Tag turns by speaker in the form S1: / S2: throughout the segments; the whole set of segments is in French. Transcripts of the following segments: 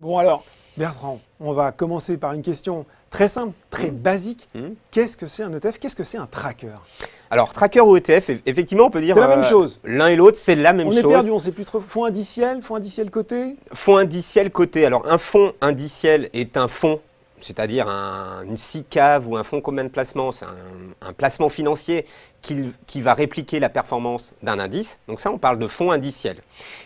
S1: Bon alors, Bertrand, on va commencer par une question très simple, très mmh. basique. Mmh. Qu'est-ce que c'est un ETF Qu'est-ce que c'est un tracker
S2: alors, tracker ou ETF, effectivement, on peut dire. C'est la même euh, chose. L'un et l'autre, c'est la même chose. On est perdu, on
S1: ne sait plus trop. Fonds indiciel, fonds indiciel côté
S2: Fonds indiciel côté. Alors, un fonds indiciel est un fonds c'est-à-dire un, une SICAV ou un fonds commun de placement, c'est un, placement financier qui, qui, va répliquer la performance d'un indice. Donc ça, on parle de fonds indiciels.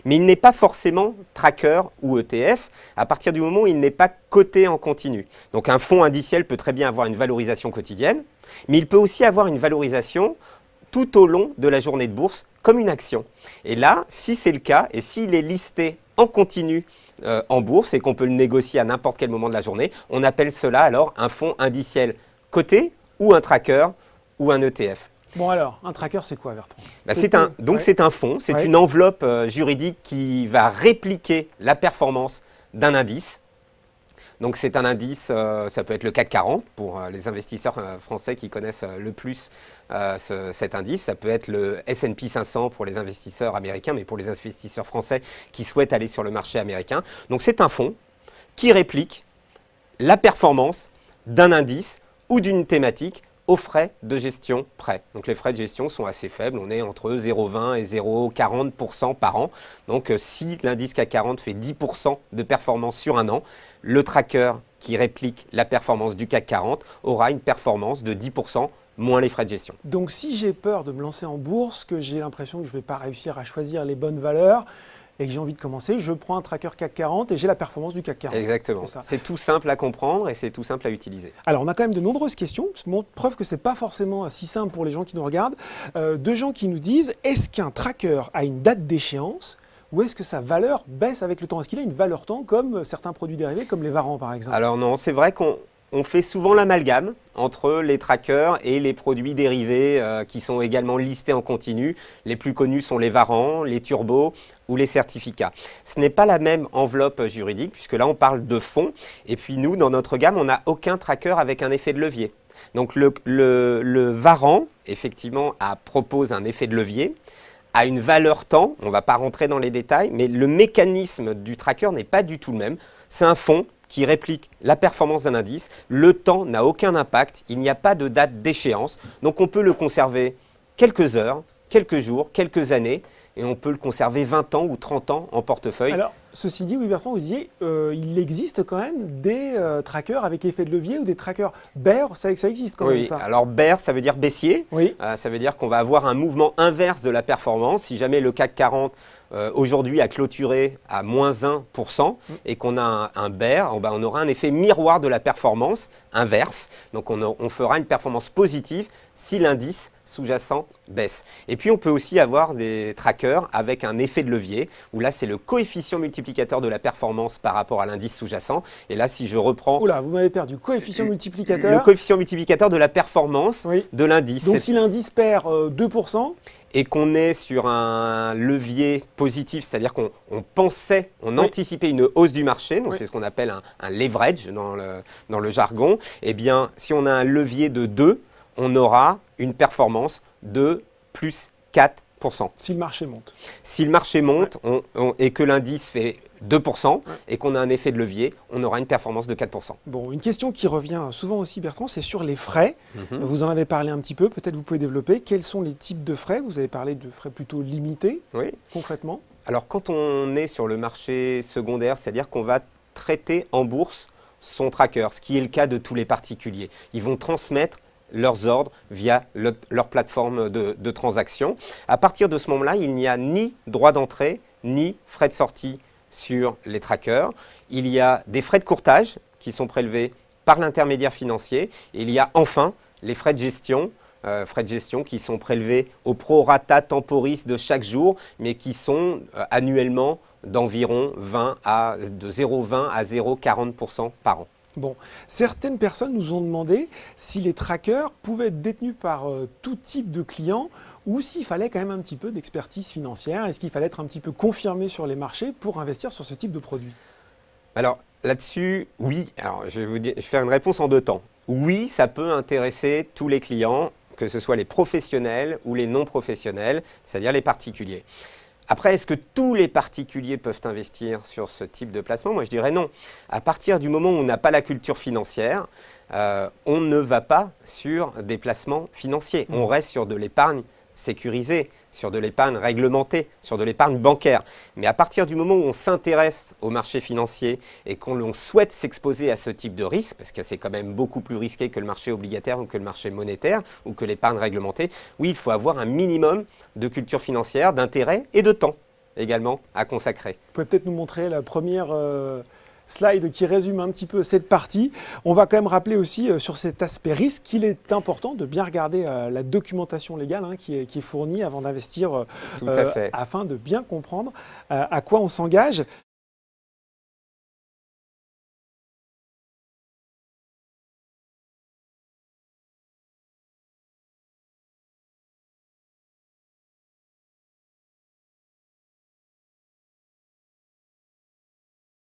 S2: Mais il n'est pas forcément tracker ou ETF à partir du moment où il n'est pas coté en continu. Donc un fonds indiciel peut très bien avoir une valorisation quotidienne, mais il peut aussi avoir une valorisation tout au long de la journée de bourse comme une action. Et là, si c'est le cas, et s'il est listé en continu euh, en bourse et qu'on peut le négocier à n'importe quel moment de la journée, on appelle cela alors un fonds indiciel coté ou un tracker ou un ETF.
S1: Bon alors, un tracker, c'est quoi, Bertrand bah, Donc c'est un fonds, c'est une
S2: enveloppe euh, juridique qui va répliquer la performance d'un indice donc c'est un indice, euh, ça peut être le CAC 40 pour euh, les investisseurs euh, français qui connaissent le plus cet indice, ça peut être le S&P 500 pour les investisseurs américains, mais pour les investisseurs français qui souhaitent aller sur le marché américain. Donc c'est un fonds qui réplique la performance d'un indice ou d'une thématique aux frais de gestion près. Donc les frais de gestion sont assez faibles, on est entre 0,20 et 0,40% par an. Donc euh, si l'indice CAC 40 fait 10% de performance sur un an, le tracker qui réplique la performance du CAC 40 aura une performance de 10% moins les frais de gestion.
S1: Donc si j'ai peur de me lancer en bourse, que j'ai l'impression que je ne vais pas réussir à choisir les bonnes valeurs, et que j'ai envie de commencer, je prends un tracker CAC 40 et j'ai la performance du CAC 40.
S2: Exactement. C'est tout simple à comprendre et c'est tout simple à utiliser.
S1: Alors, on a quand même de nombreuses questions, preuve que ce n'est pas forcément si simple pour les gens qui nous regardent, euh, de gens qui nous disent est-ce qu'un tracker a une date d'échéance ou est-ce que sa valeur baisse avec le temps Est-ce qu'il a une valeur temps comme certains produits dérivés, comme les varans par exemple
S2: Alors non, c'est vrai qu'on on fait souvent l'amalgame entre les trackers et les produits dérivés euh, qui sont également listés en continu. Les plus connus sont les varans, les turbos ou les certificats. Ce n'est pas la même enveloppe juridique puisque là on parle de fonds et puis nous dans notre gamme on n'a aucun tracker avec un effet de levier. Donc le, varan, effectivement propose un effet de levier à une valeur temps, on ne va pas rentrer dans les détails, mais le mécanisme du tracker n'est pas du tout le même. C'est un fonds qui réplique la performance d'un indice. Le temps n'a aucun impact, il n'y a pas de date d'échéance, donc on peut le conserver quelques heures, quelques jours, quelques années, et on peut le conserver 20 ans ou 30 ans en portefeuille. Alors,
S1: ceci dit, oui, Bertrand, vous disiez, euh, il existe quand même des euh, trackers avec effet de levier ou des trackers bear, ça, existe quand même ça.
S2: Alors bear, ça veut dire baissier. Oui. Euh, ça veut dire qu'on va avoir un mouvement inverse de la performance. Si jamais le CAC 40 aujourd'hui a clôturé à moins 1% mm. et qu'on a un, un oh, bear, on, aura un effet miroir de la performance inverse. Donc on, on fera une performance positive si l'indice sous-jacent baisse. Et puis on peut aussi avoir des trackers avec un effet de levier, où là c'est le coefficient multiplicateur de la performance par rapport à l'indice sous-jacent. Et là si je reprends... Oula, vous
S1: m'avez perdu, coefficient euh, multiplicateur. Le
S2: coefficient multiplicateur de la performance de l'indice. Donc si
S1: l'indice perd 2% euh,
S2: et qu'on est sur un levier positif, c'est-à-dire qu'on pensait, on anticipait une hausse du marché, donc c'est ce qu'on appelle un, leverage dans le, dans le jargon, eh bien si on a un levier de 2, on aura une performance de plus 4%. Si le marché monte. Si le marché monte et que l'indice fait 2% et qu'on a un effet de levier, on aura une performance de 4%.
S1: Bon, une question qui revient souvent aussi, Bertrand, c'est sur les frais. Mhm. Vous en avez parlé un petit peu, peut-être vous pouvez développer. Quels sont les types de frais Vous avez parlé de frais plutôt limités, oui. concrètement. Alors, quand
S2: on est sur le marché secondaire, c'est-à-dire qu'on va traiter en bourse son tracker, ce qui est le cas de tous les particuliers. Ils vont transmettre leurs ordres via leur plateforme de, transaction. À partir de ce moment-là, il n'y a ni droit d'entrée ni frais de sortie sur les trackers. Il y a des frais de courtage qui sont prélevés par l'intermédiaire financier. Et il y a enfin les frais de gestion euh, frais de gestion qui sont prélevés au prorata temporis de chaque jour, mais qui sont euh, annuellement d'environ 20 à de 0,20 à 0,40% par an.
S1: Bon, certaines personnes nous ont demandé si les trackers pouvaient être détenus par euh, tout type de clients ou s'il fallait quand même un petit peu d'expertise financière. Est-ce qu'il fallait être un petit peu confirmé sur les marchés pour investir sur ce type de produit
S2: Alors là-dessus, oui. Alors je vais vous je vais faire une réponse en deux temps. Oui, ça peut intéresser tous les clients, que ce soit les professionnels ou les non professionnels, c'est-à-dire les particuliers. Après, est-ce que tous les particuliers peuvent investir sur ce type de placement Moi, je dirais non. À partir du moment où on n'a pas la culture financière, euh, on ne va pas sur des placements financiers. On mm. reste sur de l'épargne sécurisé sur de l'épargne réglementée, sur de l'épargne bancaire. Mais à partir du moment où on s'intéresse au marché financier et qu'on souhaite s'exposer à ce type de risque, parce que c'est quand même beaucoup plus risqué que le marché obligataire ou que le marché monétaire ou que l'épargne réglementée, oui, il faut avoir un minimum de culture financière, d'intérêt et de temps également à consacrer. Vous
S1: pouvez peut-être nous montrer la première... Euh, slide qui résume un petit peu cette partie. On va quand même rappeler aussi euh, sur cet aspect risque qu'il est important de bien regarder euh, la documentation légale hein, qui, est, fournie avant d'investir euh, afin de bien comprendre à quoi on s'engage.